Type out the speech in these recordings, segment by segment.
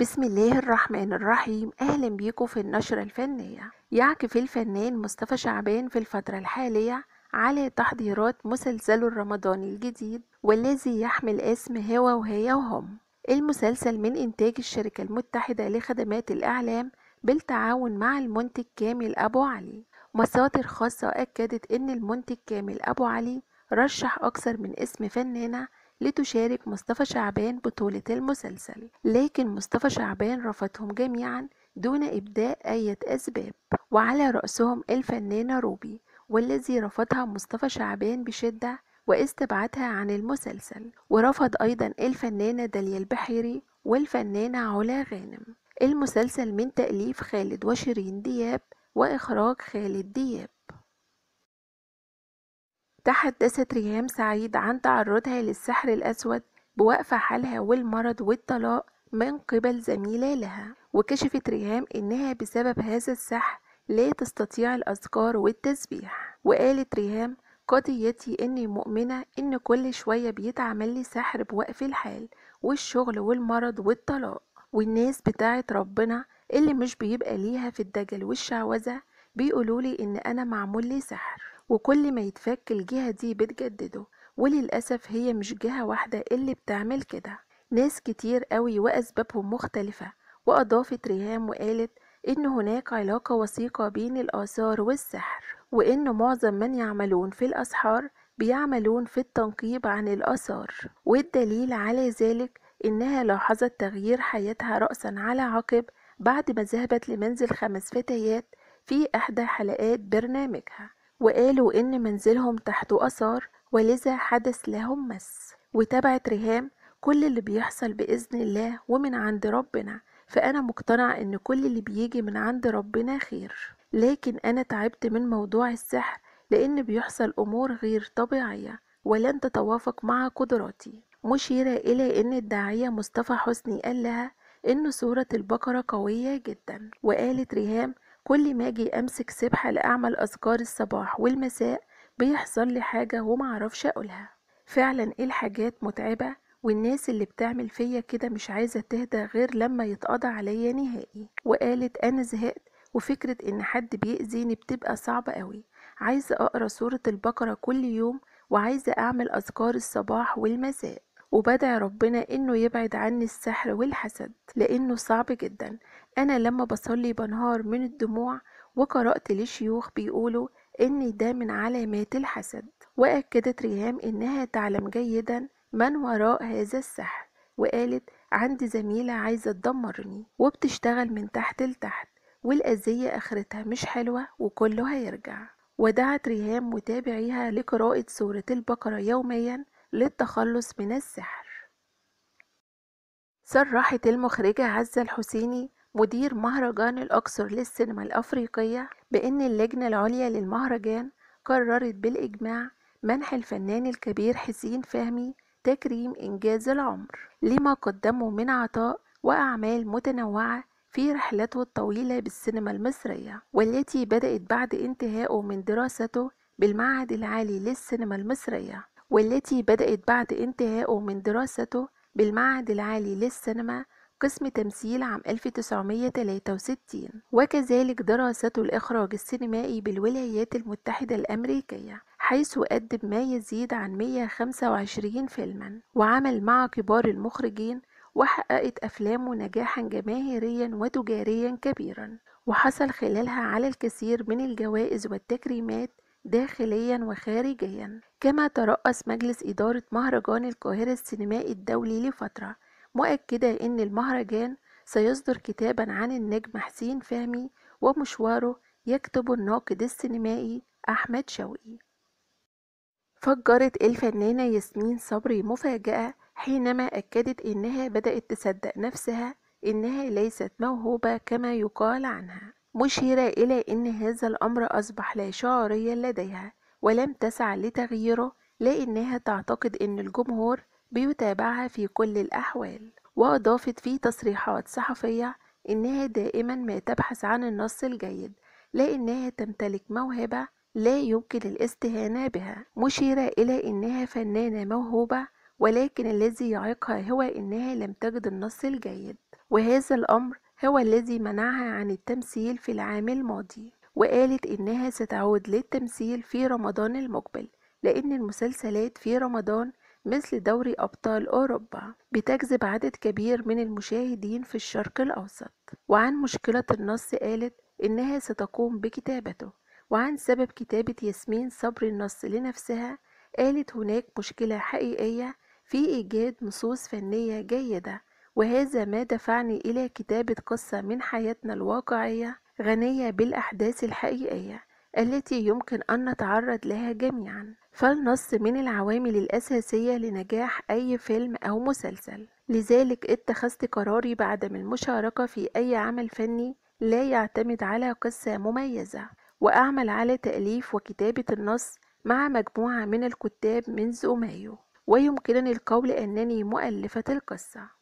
بسم الله الرحمن الرحيم أهلا بيكم في النشرة الفنية يعكف الفنان مصطفى شعبان في الفترة الحالية على تحضيرات مسلسله الرمضاني الجديد والذي يحمل اسم هو وهي وهم المسلسل من إنتاج الشركة المتحدة لخدمات الإعلام بالتعاون مع المنتج كامل أبو علي مصادر خاصة أكدت أن المنتج كامل أبو علي رشح أكثر من اسم فنانة لتشارك مصطفى شعبان بطولة المسلسل لكن مصطفى شعبان رفضهم جميعا دون إبداء أي أسباب وعلى رأسهم الفنانة روبي والذي رفضها مصطفى شعبان بشدة واستبعدها عن المسلسل ورفض أيضا الفنانة داليا البحيري والفنانة علا غانم المسلسل من تأليف خالد وشيرين دياب وإخراج خالد دياب تحدثت ريهام سعيد عن تعرضها للسحر الأسود بوقف حالها والمرض والطلاق من قبل زميلة لها وكشفت ريهام إنها بسبب هذا السحر لا تستطيع الأذكار والتسبيح وقالت ريهام قضيتي إني مؤمنة إن كل شوية بيتعمل لي سحر بوقف الحال والشغل والمرض والطلاق والناس بتاعت ربنا اللي مش بيبقى ليها في الدجل والشعوذة بيقولولي إن أنا معمول لي سحر وكل ما يتفك الجهة دي بتجدده وللأسف هي مش جهة واحدة اللي بتعمل كده ناس كتير قوي وأسبابهم مختلفة وأضافت ريهام وقالت إن هناك علاقة وثيقة بين الآثار والسحر وإن معظم من يعملون في الأسحار بيعملون في التنقيب عن الآثار والدليل على ذلك إنها لاحظت تغيير حياتها رأسا على عقب بعد ما ذهبت لمنزل خمس فتيات في إحدى حلقات برنامجها وقالوا إن منزلهم تحت أثار ولذا حدث لهم مس وتابعت ريهام كل اللي بيحصل بإذن الله ومن عند ربنا فأنا مقتنع إن كل اللي بيجي من عند ربنا خير لكن أنا تعبت من موضوع السحر لأن بيحصل أمور غير طبيعية ولن تتوافق مع قدراتي مشيرة إلى أن الداعية مصطفى حسني قال لها إن سورة البقرة قوية جدا وقالت ريهام كل ما اجي امسك سبحة لاعمل اذكار الصباح والمساء بيحصل لي حاجة ومعرفش اقولها فعلا ايه الحاجات متعبة والناس اللي بتعمل فيا كده مش عايزة تهدى غير لما يتقضى عليا نهائي وقالت انا زهقت وفكرة ان حد بيأذيني بتبقى صعبة قوي عايزة اقرا سورة البقرة كل يوم وعايزة اعمل اذكار الصباح والمساء وبدعي ربنا انه يبعد عني السحر والحسد لانه صعب جدا انا لما بصلي بنهار من الدموع وقرأت لشيوخ بيقولوا ان ده من علامات الحسد واكدت ريهام انها تعلم جيدا من وراء هذا السحر وقالت عندي زميلة عايزة تدمرني وبتشتغل من تحت لتحت والأذية آخرتها مش حلوة وكله هيرجع ودعت ريهام متابعيها لقراءة سورة البقرة يوميا للتخلص من السحر صرحت المخرجة عزة الحسيني مدير مهرجان الأقصر للسينما الأفريقية بأن اللجنة العليا للمهرجان قررت بالإجماع منح الفنان الكبير حسين فهمي تكريم إنجاز العمر لما قدمه من عطاء وأعمال متنوعة في رحلته الطويلة بالسينما المصرية والتي بدأت بعد انتهائه من دراسته بالمعهد العالي للسينما المصرية والتي بدأت بعد انتهائه من دراسته بالمعهد العالي للسينما قسم تمثيل عام 1963 وكذلك دراسته الإخراج السينمائي بالولايات المتحدة الأمريكية حيث قدم ما يزيد عن 125 فيلما وعمل مع كبار المخرجين وحققت أفلامه نجاحا جماهيريا وتجاريا كبيرا وحصل خلالها على الكثير من الجوائز والتكريمات داخليا وخارجيا كما ترأس مجلس إدارة مهرجان القاهرة السينمائي الدولي لفترة مؤكدة أن المهرجان سيصدر كتابا عن النجم حسين فهمي ومشواره يكتب الناقد السينمائي أحمد شوقي فجرت الفنانة ياسمين صبري مفاجأة حينما أكدت إنها بدأت تصدق نفسها إنها ليست موهوبة كما يقال عنها مشيرة إلى أن هذا الأمر أصبح لا شعوريا لديها ولم تسعى لتغييره لأنها تعتقد أن الجمهور بيتابعها في كل الأحوال وأضافت في تصريحات صحفية إنها دائما ما تبحث عن النص الجيد لأنها تمتلك موهبة لا يمكن الاستهانة بها مشيرة إلى إنها فنانة موهوبة ولكن الذي يعيقها هو إنها لم تجد النص الجيد وهذا الأمر هو الذي منعها عن التمثيل في العام الماضي وقالت إنها ستعود للتمثيل في رمضان المقبل لأن المسلسلات في رمضان مثل دوري أبطال أوروبا بتجذب عدد كبير من المشاهدين في الشرق الأوسط وعن مشكلة النص قالت إنها ستقوم بكتابته وعن سبب كتابة ياسمين صبر النص لنفسها قالت هناك مشكلة حقيقية في إيجاد نصوص فنية جيدة وهذا ما دفعني إلى كتابة قصة من حياتنا الواقعية غنية بالأحداث الحقيقية التي يمكن أن نتعرض لها جميعا فالنص من العوامل الأساسية لنجاح أي فيلم أو مسلسل لذلك اتخذت قراري بعدم المشاركة في أي عمل فني لا يعتمد على قصة مميزة وأعمل على تأليف وكتابة النص مع مجموعة من الكتاب منذ مايو ويمكنني القول أنني مؤلفة القصة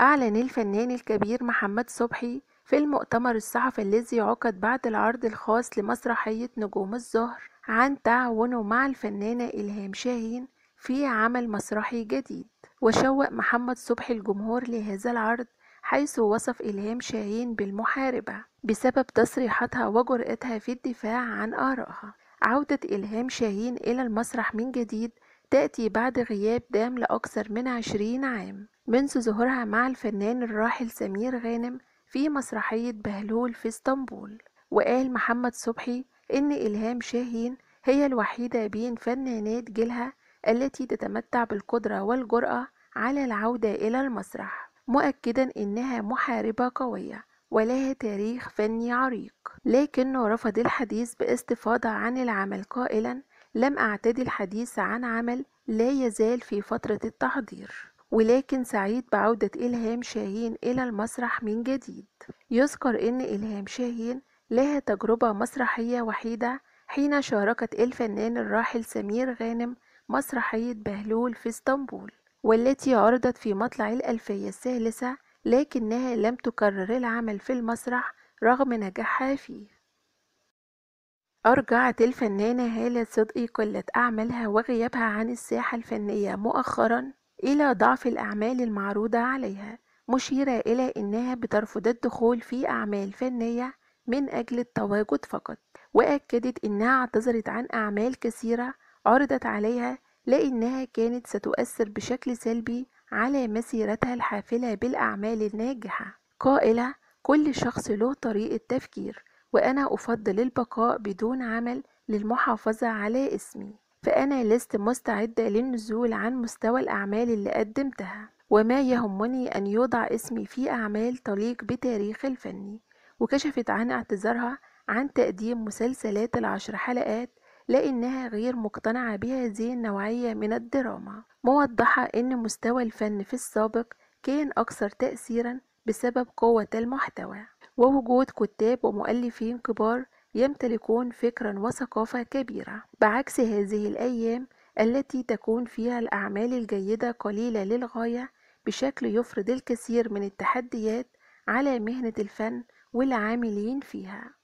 أعلن الفنان الكبير محمد صبحي في المؤتمر الصحفي الذي عقد بعد العرض الخاص لمسرحية نجوم الزهر عن تعاونه مع الفنانة إلهام شاهين في عمل مسرحي جديد وشوق محمد صبحي الجمهور لهذا العرض حيث وصف إلهام شاهين بالمحاربة بسبب تصريحاتها وجرأتها في الدفاع عن آرائها عودة إلهام شاهين إلى المسرح من جديد تأتي بعد غياب دام لأكثر من عشرين عام منذ ظهورها مع الفنان الراحل سمير غانم في مسرحية بهلول في اسطنبول وقال محمد صبحي إن إلهام شاهين هي الوحيدة بين فنانات جيلها التي تتمتع بالقدرة والجرأة على العودة إلى المسرح مؤكدا إنها محاربة قوية ولها تاريخ فني عريق لكنه رفض الحديث باستفاضة عن العمل قائلا لم أعتد الحديث عن عمل لا يزال في فترة التحضير ولكن سعيد بعودة إلهام شاهين إلى المسرح من جديد يذكر أن إلهام شاهين لها تجربة مسرحية وحيدة حين شاركت الفنان الراحل سمير غانم مسرحية بهلول في اسطنبول والتي عرضت في مطلع الألفية الثالثة لكنها لم تكرر العمل في المسرح رغم نجاحها فيه أرجعت الفنانة هالة صدقي قلة أعمالها وغيابها عن الساحة الفنية مؤخرا إلى ضعف الأعمال المعروضة عليها مشيرة إلى أنها بترفض الدخول في أعمال فنية من أجل التواجد فقط وأكدت أنها اعتذرت عن أعمال كثيرة عرضت عليها لأنها كانت ستؤثر بشكل سلبي على مسيرتها الحافلة بالأعمال الناجحة قائلة كل شخص له طريقة تفكير وأنا أفضل البقاء بدون عمل للمحافظة على اسمي فأنا لست مستعدة للنزول عن مستوى الأعمال اللي قدمتها وما يهمني أن يوضع اسمي في أعمال تليق بتاريخ الفني وكشفت عن اعتذارها عن تقديم مسلسلات العشر حلقات لأنها غير مقتنعة بهذه النوعية من الدراما موضحة أن مستوى الفن في السابق كان أكثر تأثيرا بسبب قوة المحتوى ووجود كتاب ومؤلفين كبار يمتلكون فكرا وثقافة كبيرة بعكس هذه الأيام التي تكون فيها الأعمال الجيدة قليلة للغاية بشكل يفرض الكثير من التحديات على مهنة الفن والعاملين فيها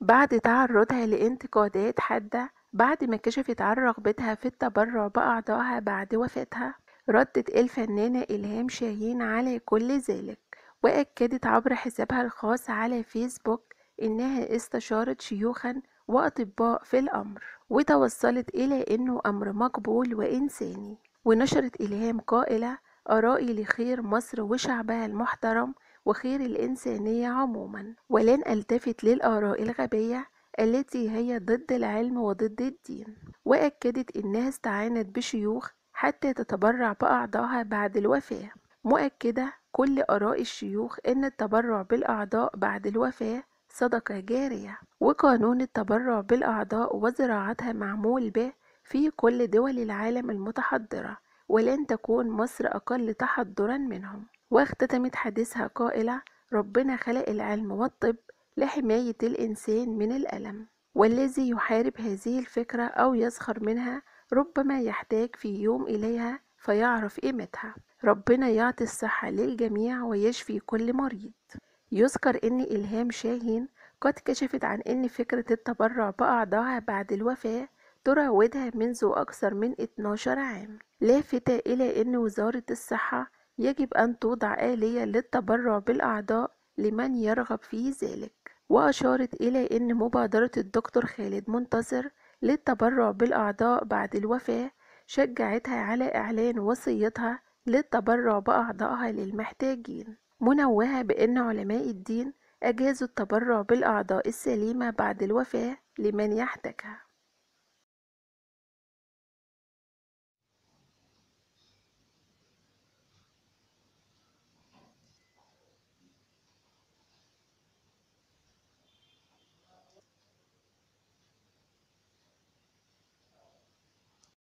بعد تعرضها لانتقادات حادة بعد ما كشفت عن رغبتها في التبرع بأعضائها بعد وفاتها ردت الفنانة إلهام شاهين على كل ذلك وأكدت عبر حسابها الخاص على فيسبوك إنها استشارت شيوخا وأطباء في الأمر وتوصلت إلى إنه أمر مقبول وإنساني ونشرت إلهام قائلة أرائي لخير مصر وشعبها المحترم وخير الإنسانية عموما ولن ألتفت للآراء الغبية التي هي ضد العلم وضد الدين وأكدت إنها استعانت بشيوخ حتى تتبرع بأعضائها بعد الوفاة مؤكدة كل آراء الشيوخ إن التبرع بالأعضاء بعد الوفاة صدقة جارية وقانون التبرع بالأعضاء وزراعتها معمول به في كل دول العالم المتحضرة ولن تكون مصر أقل تحضرا منهم واختتمت حديثها قائلة ربنا خلق العلم والطب لحماية الإنسان من الألم والذي يحارب هذه الفكرة أو يسخر منها ربما يحتاج في يوم إليها فيعرف قيمتها ربنا يعطي الصحة للجميع ويشفي كل مريض يذكر أن إلهام شاهين قد كشفت عن أن فكرة التبرع بأعضائها بعد الوفاة تراودها منذ أكثر من 12 عام لافتة إلى أن وزارة الصحة يجب أن توضع آلية للتبرع بالأعضاء لمن يرغب في ذلك وأشارت إلى أن مبادرة الدكتور خالد منتصر للتبرع بالأعضاء بعد الوفاة شجعتها على إعلان وصيتها للتبرع بأعضائها للمحتاجين منوهة بأن علماء الدين أجازوا التبرع بالأعضاء السليمة بعد الوفاة لمن يحتاجها